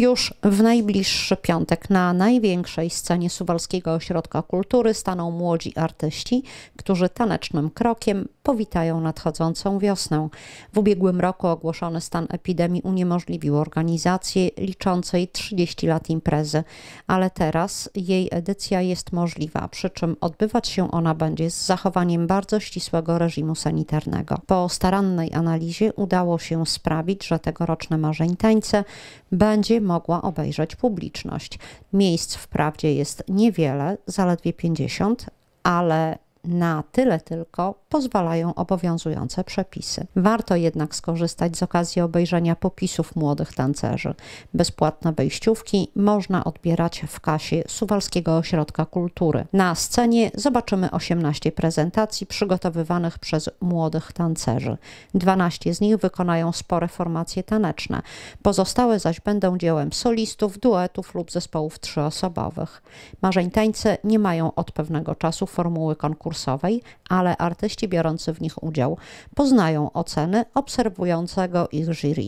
Już w najbliższy piątek na największej scenie Suwalskiego Ośrodka Kultury staną młodzi artyści, którzy tanecznym krokiem powitają nadchodzącą wiosnę. W ubiegłym roku ogłoszony stan epidemii uniemożliwił organizację liczącej 30 lat imprezy, ale teraz jej edycja jest możliwa, przy czym odbywać się ona będzie z zachowaniem bardzo ścisłego reżimu sanitarnego. Po starannej analizie udało się sprawić, że tegoroczne marzeń tańce będzie mogła obejrzeć publiczność. Miejsc wprawdzie jest niewiele, zaledwie 50, ale na tyle tylko pozwalają obowiązujące przepisy. Warto jednak skorzystać z okazji obejrzenia popisów młodych tancerzy. Bezpłatne wejściówki można odbierać w kasie Suwalskiego Ośrodka Kultury. Na scenie zobaczymy 18 prezentacji przygotowywanych przez młodych tancerzy. 12 z nich wykonają spore formacje taneczne, pozostałe zaś będą dziełem solistów, duetów lub zespołów trzyosobowych. Marzeń tańce nie mają od pewnego czasu formuły konkursu konkursowej, ale artyści biorący w nich udział poznają oceny obserwującego ich jury.